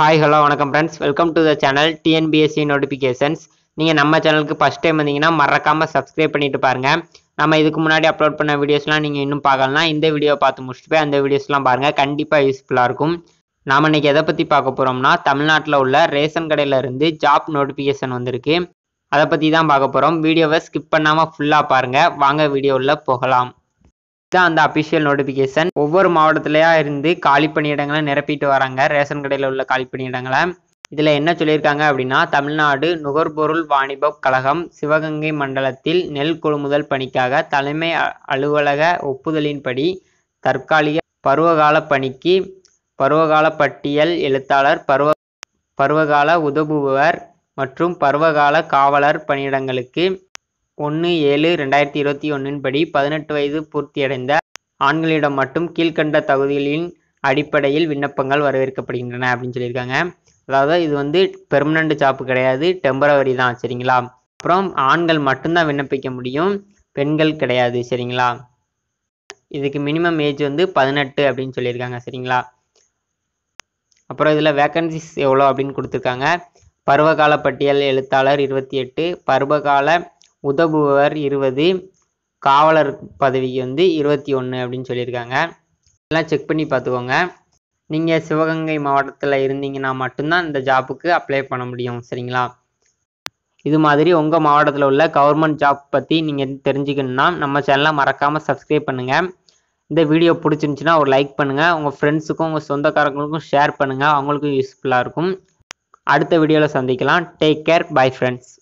hi hello வணக்கம் friends welcome to the channel TNPSC notifications நீங்கள் நம்ம சேனலுக்கு ஃபஸ்ட் டைம் வந்தீங்கன்னா மறக்காமல் சப்ஸ்கிரைப் பண்ணிட்டு பாருங்கள் நம்ம இதுக்கு முன்னாடி அப்லோட் பண்ண வீடியோஸ்லாம் நீங்கள் இன்னும் பார்க்கலனா இந்த வீடியோ பார்த்து முடிச்சுட்டு போய் அந்த வீடியோஸ்லாம் பாருங்கள் கண்டிப்பாக யூஸ்ஃபுல்லாக இருக்கும் நாம் இன்றைக்கி எதை பற்றி பார்க்க போகிறோம்னா தமிழ்நாட்டில் உள்ள ரேஷன் கடையில் இருந்து ஜாப் நோட்டிஃபிகேஷன் வந்திருக்கு அதை பற்றி தான் பார்க்க போகிறோம் வீடியோவை ஸ்கிப் பண்ணாமல் ஃபுல்லாக பாருங்கள் வாங்க வீடியோவில் போகலாம் தான் அந்த அஃபிஷியல் நோட்டிஃபிகேஷன் ஒவ்வொரு மாவட்டத்திலையா இருந்து காலி பணியிடங்களை நிரப்பிட்டு வராங்க ரேஷன் கடையில் உள்ள காலி பணியிடங்களை இதில் என்ன சொல்லியிருக்காங்க அப்படின்னா தமிழ்நாடு நுகர்பொருள் வாணிப கழகம் சிவகங்கை மண்டலத்தில் நெல் கொள்முதல் பணிக்காக தலைமை அலுவலக ஒப்புதலின்படி தற்காலிக பருவகால பணிக்கு பருவகால பட்டியல் எழுத்தாளர் பருவ பருவகால உதவுபவர் மற்றும் பருவகால காவலர் பணியிடங்களுக்கு ஒன்று ஏழு ரெண்டாயிரத்தி இருபத்தி ஒன்றின் படி பதினெட்டு வயது பூர்த்தியடைந்த ஆண்களிடம் மட்டும் கீழ்கண்ட தகுதிகளின் அடிப்படையில் விண்ணப்பங்கள் வரவேற்கப்படுகின்றன அப்படின்னு சொல்லியிருக்காங்க அதாவது இது வந்து பெர்மனண்ட் ஜாப்பு கிடையாது டெம்பரவரி தான் சரிங்களா அப்புறம் ஆண்கள் மட்டும்தான் விண்ணப்பிக்க முடியும் பெண்கள் கிடையாது சரிங்களா இதுக்கு மினிமம் ஏஜ் வந்து பதினெட்டு அப்படின்னு சொல்லியிருக்காங்க சரிங்களா அப்புறம் இதில் வேக்கன்சிஸ் எவ்வளோ அப்படின்னு கொடுத்துருக்காங்க பருவகால பட்டியல் எழுத்தாளர் இருபத்தி எட்டு பருவகால உதவுபவர் இருபது காவலர் பதவிக்கு வந்து இருபத்தி ஒன்று அப்படின்னு சொல்லியிருக்காங்க எல்லாம் செக் பண்ணி பார்த்துக்கோங்க நீங்கள் சிவகங்கை மாவட்டத்தில் இருந்தீங்கன்னா மட்டும்தான் இந்த ஜாப்புக்கு அப்ளை பண்ண முடியும் சரிங்களா இது மாதிரி உங்கள் மாவட்டத்தில் உள்ள கவர்மெண்ட் ஜாப் பற்றி நீங்கள் தெரிஞ்சுக்கணுன்னா நம்ம சேனலை மறக்காமல் சப்ஸ்கிரைப் பண்ணுங்கள் இந்த வீடியோ பிடிச்சிருந்துச்சின்னா ஒரு லைக் பண்ணுங்கள் உங்கள் ஃப்ரெண்ட்ஸுக்கும் உங்கள் சொந்தக்காரங்களுக்கும் ஷேர் பண்ணுங்கள் அவங்களுக்கும் யூஸ்ஃபுல்லாக இருக்கும் அடுத்த வீடியோவில் சந்திக்கலாம் டேக் கேர் பை ஃப்ரெண்ட்ஸ்